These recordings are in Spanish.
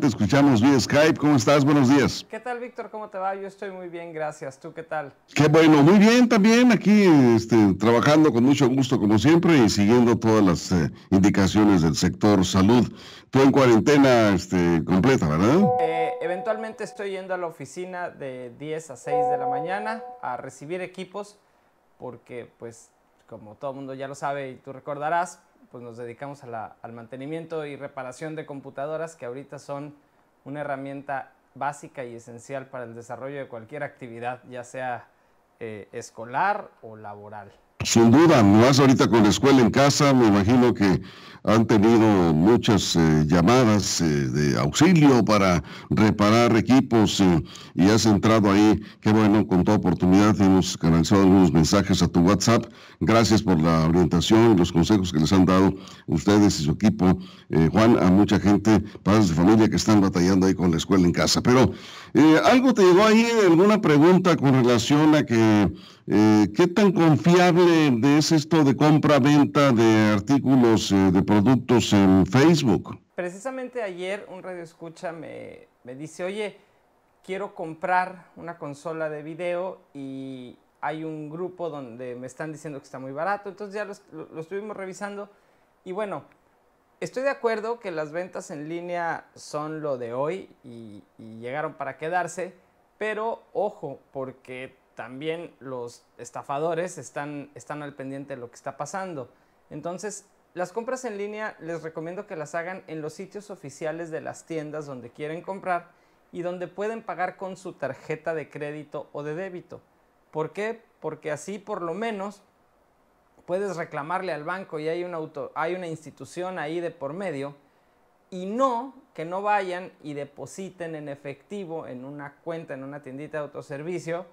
te escuchamos vía Skype. ¿Cómo estás? Buenos días. ¿Qué tal, Víctor? ¿Cómo te va? Yo estoy muy bien, gracias. ¿Tú qué tal? Qué bueno, muy bien también aquí, este, trabajando con mucho gusto como siempre y siguiendo todas las eh, indicaciones del sector salud. Tú en cuarentena este, completa, ¿verdad? Eh, eventualmente estoy yendo a la oficina de 10 a 6 de la mañana a recibir equipos porque, pues, como todo el mundo ya lo sabe y tú recordarás, pues nos dedicamos al mantenimiento y reparación de computadoras que ahorita son una herramienta básica y esencial para el desarrollo de cualquier actividad, ya sea eh, escolar o laboral sin duda, más ahorita con la escuela en casa, me imagino que han tenido muchas eh, llamadas eh, de auxilio para reparar equipos eh, y has entrado ahí. Qué bueno, con toda oportunidad hemos canalizado algunos mensajes a tu WhatsApp. Gracias por la orientación, los consejos que les han dado ustedes y su equipo. Juan, a mucha gente, padres de familia que están batallando ahí con la escuela en casa. Pero algo te llegó ahí, alguna pregunta con relación a que qué tan confiable de, es esto de compra-venta de artículos, eh, de productos en Facebook? Precisamente ayer un radio escucha me, dice, oye, quiero comprar una consola de video y hay un grupo donde me están diciendo que está muy barato, entonces ya lo, estuvimos revisando y bueno, estoy de acuerdo que las ventas en línea son lo de hoy y llegaron para quedarse, pero ojo, porque también los estafadores están, están al pendiente de lo que está pasando. Entonces, las compras en línea les recomiendo que las hagan en los sitios oficiales de las tiendas donde quieren comprar y donde pueden pagar con su tarjeta de crédito o de débito. ¿Por qué? Porque así por lo menos puedes reclamarle al banco y hay, hay una institución ahí de por medio y no que no vayan y depositen en efectivo en una cuenta, en una tiendita de autoservicio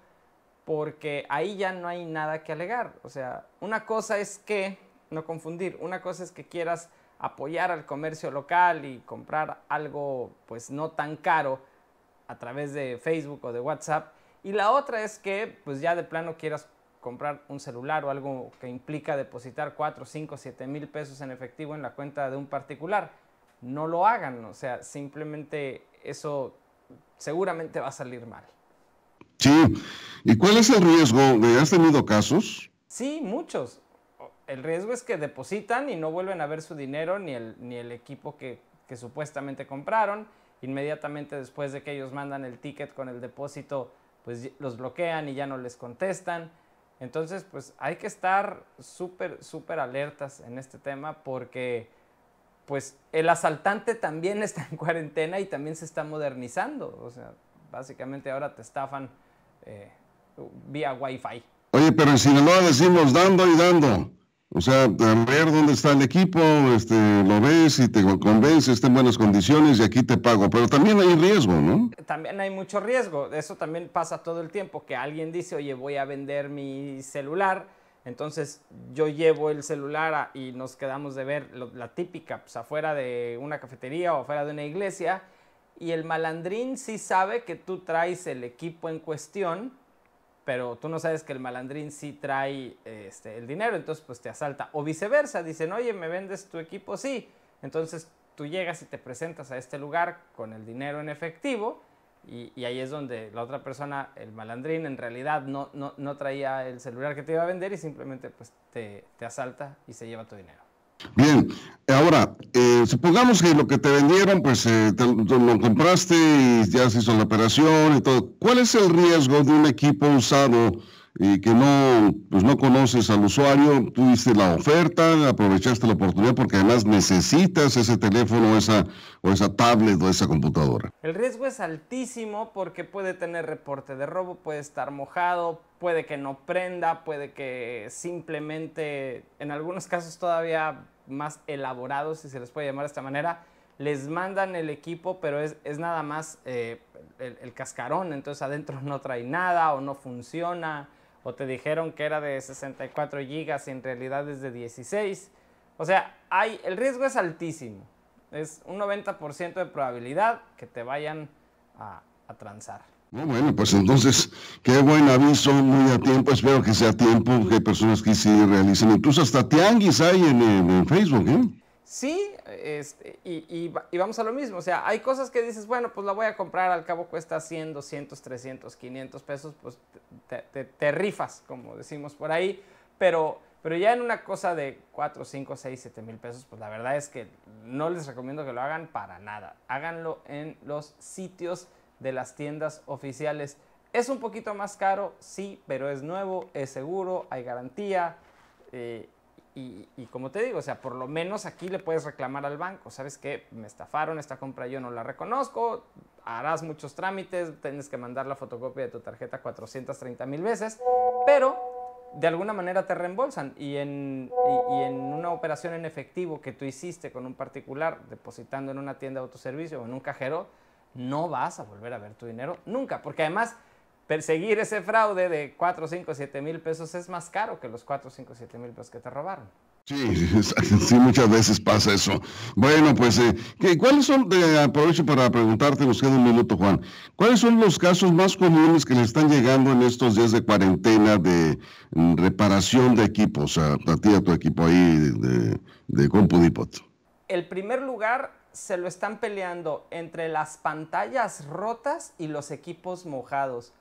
porque ahí ya no hay nada que alegar. O sea, una cosa es que, no confundir, una cosa es que quieras apoyar al comercio local y comprar algo pues no tan caro a través de Facebook o de WhatsApp. Y la otra es que pues ya de plano quieras comprar un celular o algo que implica depositar 4, 5, 7 mil pesos en efectivo en la cuenta de un particular. No lo hagan, o sea, simplemente eso seguramente va a salir mal. Sí, ¿Y cuál es el riesgo? ¿Has tenido casos? Sí, muchos. El riesgo es que depositan y no vuelven a ver su dinero ni el, ni el equipo que, supuestamente compraron. Inmediatamente después de que ellos mandan el ticket con el depósito, pues los bloquean y ya no les contestan. Entonces, pues hay que estar súper, súper alertas en este tema porque pues el asaltante también está en cuarentena y también se está modernizando. O sea, básicamente ahora te estafan eh, vía Wi-Fi. Oye, pero en Sinaloa decimos dando y dando. O sea, ver dónde está el equipo, este, lo ves y te convence está en buenas condiciones y aquí te pago. Pero también hay riesgo, ¿no? También hay mucho riesgo. Eso también pasa todo el tiempo, que alguien dice, oye, voy a vender mi celular. Entonces yo llevo el celular y nos quedamos de ver la típica, pues afuera de una cafetería o afuera de una iglesia. Y el malandrín sí sabe que tú traes el equipo en cuestión pero tú no sabes que el malandrín sí trae este, el dinero, entonces pues te asalta. O viceversa, dicen, oye, ¿me vendes tu equipo? Sí. Entonces tú llegas y te presentas a este lugar con el dinero en efectivo y, ahí es donde la otra persona, el malandrín, en realidad no, no, traía el celular que te iba a vender y simplemente pues te, te asalta y se lleva tu dinero. Bien, Ahora, eh, supongamos que lo que te vendieron, pues eh, lo compraste y ya se hizo la operación y todo. ¿Cuál es el riesgo de un equipo usado y que no, pues, no conoces al usuario, tuviste la oferta, aprovechaste la oportunidad porque además necesitas ese teléfono o esa tablet o esa computadora. El riesgo es altísimo porque puede tener reporte de robo, puede estar mojado, puede que no prenda, puede que simplemente, en algunos casos todavía más elaborados, si se les puede llamar de esta manera, les mandan el equipo, pero es, nada más eh, el cascarón, entonces adentro no trae nada o no funciona o te dijeron que era de 64 gigas y en realidad es de 16. O sea, hay, el riesgo es altísimo. Es un 90% de probabilidad que te vayan a, a transar. Ah, bueno, pues entonces, qué buen aviso, muy a tiempo, espero que sea a tiempo, que hay personas que sí realicen, incluso hasta tianguis hay en, en Facebook, ¿eh? Sí, este, y, y, vamos a lo mismo. O sea, hay cosas que dices, bueno, pues la voy a comprar, al cabo cuesta 100, 200, 300, 500 pesos, pues te, rifas, como decimos por ahí. Pero, pero ya en una cosa de 4, 5, 6, 7 mil pesos, pues la verdad es que no les recomiendo que lo hagan para nada. Háganlo en los sitios de las tiendas oficiales. Es un poquito más caro, sí, pero es nuevo, es seguro, hay garantía. Eh, y, como te digo, o sea, por lo menos aquí le puedes reclamar al banco, ¿sabes qué? Me estafaron, esta compra yo no la reconozco, harás muchos trámites, tienes que mandar la fotocopia de tu tarjeta 430 mil veces, pero de alguna manera te reembolsan y en, y, y en una operación en efectivo que tú hiciste con un particular, depositando en una tienda de autoservicio o en un cajero, no vas a volver a ver tu dinero nunca, porque además perseguir ese fraude de 4, 5, 7 mil pesos es más caro que los 4, 5, 7 mil pesos que te robaron. Sí, sí, muchas veces pasa eso. Bueno, pues, eh, ¿cuáles son, eh, aprovecho para preguntarte, nos queda un minuto, Juan, ¿cuáles son los casos más comunes que le están llegando en estos días de cuarentena de mm, reparación de equipos, a, ti, a tu equipo ahí de, de CompuDipot? El primer lugar se lo están peleando entre las pantallas rotas y los equipos mojados.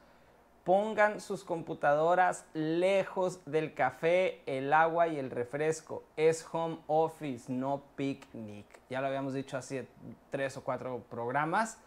Pongan sus computadoras lejos del café, el agua y el refresco. Es home office, no picnic. Ya lo habíamos dicho hace tres o cuatro programas.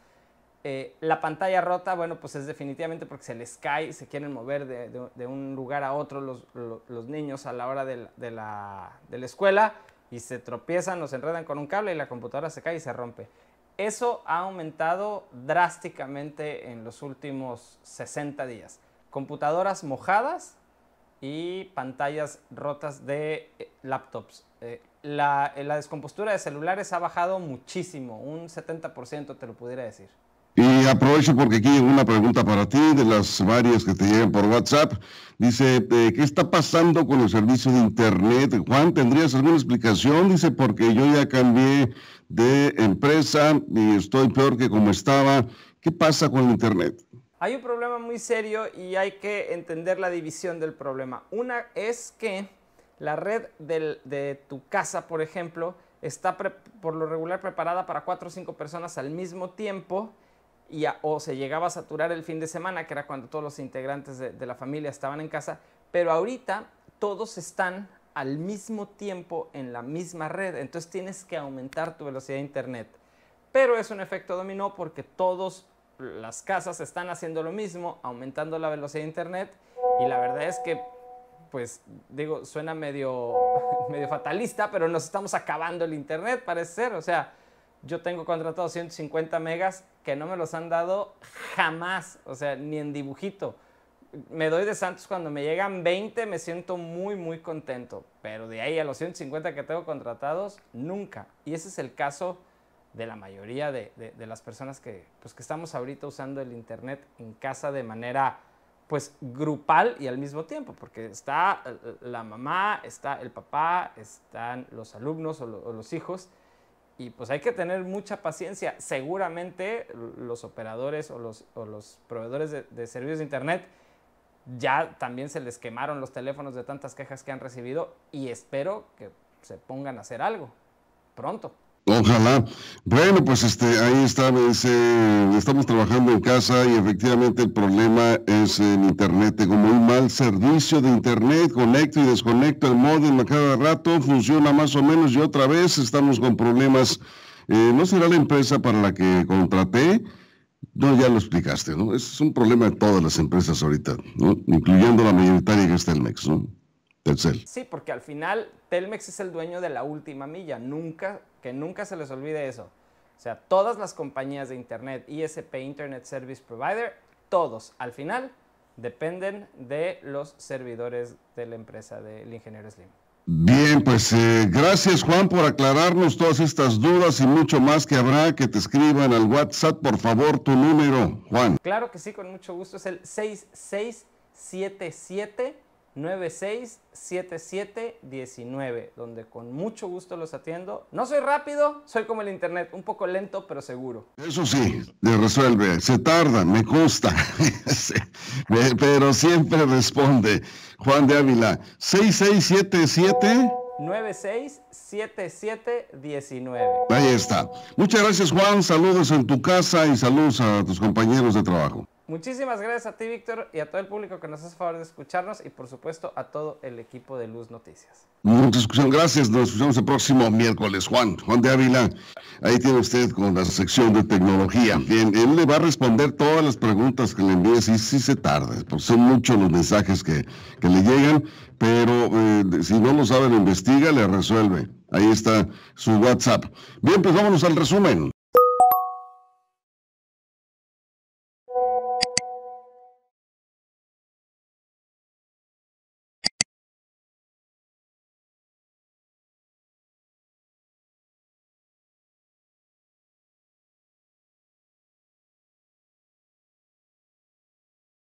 Eh, la pantalla rota, bueno, pues es definitivamente porque se les cae, se quieren mover de, un lugar a otro los, niños a la hora de la, de la escuela y se tropiezan o enredan con un cable y la computadora se cae y se rompe. Eso ha aumentado drásticamente en los últimos 60 días. Computadoras mojadas y pantallas rotas de eh, laptops. Eh, la, la descompostura de celulares ha bajado muchísimo, un 70% te lo pudiera decir. Eh, aprovecho porque aquí llega una pregunta para ti, de las varias que te llegan por WhatsApp. Dice, eh, ¿qué está pasando con los servicios de Internet? Juan, ¿tendrías alguna explicación? Dice, porque yo ya cambié de empresa y estoy peor que como estaba. ¿Qué pasa con el Internet? Hay un problema muy serio y hay que entender la división del problema. Una es que la red de tu casa, por ejemplo, está por lo regular preparada para cuatro o cinco personas al mismo tiempo o se llegaba a saturar el fin de semana, que era cuando todos los integrantes de, la familia estaban en casa, pero ahorita todos están al mismo tiempo en la misma red, entonces tienes que aumentar tu velocidad de internet. Pero es un efecto dominó porque todas las casas están haciendo lo mismo, aumentando la velocidad de internet y la verdad es que pues digo, suena medio medio fatalista, pero nos estamos acabando el internet, parece ser, o sea, yo tengo contratado 150 megas que no me los han dado jamás, o sea, ni en dibujito. Me doy de Santos cuando me llegan 20, me siento muy, muy contento, pero de ahí a los 150 que tengo contratados, nunca. Y ese es el caso de la mayoría de, las personas que, pues, que estamos ahorita usando el Internet en casa de manera pues grupal y al mismo tiempo, porque está eh, eh, la mamá, está el papá, están los alumnos o los hijos, y pues hay que tener mucha paciencia. Seguramente los operadores o los, o los proveedores de, de, servicios de Internet ya también se les quemaron los teléfonos de tantas quejas que han recibido y espero que se pongan a hacer algo pronto. Ojalá. Bueno, pues este, ahí está, estamos trabajando en casa y efectivamente el problema es el internet, como un mal servicio de internet, conecto y desconecto el módem a cada rato, funciona más o menos y otra vez estamos con problemas. Eh, ¿No será la empresa para la que contraté? No, ya lo explicaste, ¿no? Es un problema de todas las empresas ahorita, ¿no? Incluyendo la mayoritaria que está el MEX, ¿no? Sí, porque al final Telmex es el dueño de la última milla, nunca, que nunca se les olvide eso. O sea, todas las compañías de Internet, ISP, Internet Service Provider, todos al final dependen de los servidores de la empresa del ingeniero Slim. Bien, pues eh, gracias Juan por aclararnos todas estas dudas y mucho más que habrá que te escriban al WhatsApp, por favor, tu número, Juan. Claro que sí, con mucho gusto, es el 6677. 967719, donde con mucho gusto los atiendo. No soy rápido, soy como el internet, un poco lento pero seguro. Eso sí, le resuelve, se tarda, me gusta, pero siempre responde. Juan de Ávila, 6677. 967719. Ahí está. Muchas gracias Juan, saludos en tu casa y saludos a tus compañeros de trabajo. Muchísimas gracias a ti, Víctor, y a todo el público que nos hace favor de escucharnos y, por supuesto, a todo el equipo de Luz Noticias. Muchas gracias. Nos escuchamos el próximo miércoles. Juan, Juan de Ávila, ahí tiene usted con la sección de tecnología. Bien, él le va a responder todas las preguntas que le envíes y si se tarda, por son muchos los mensajes que, le llegan, pero eh, si no lo saben investiga, le resuelve. Ahí está su WhatsApp. Bien, pues vámonos al resumen.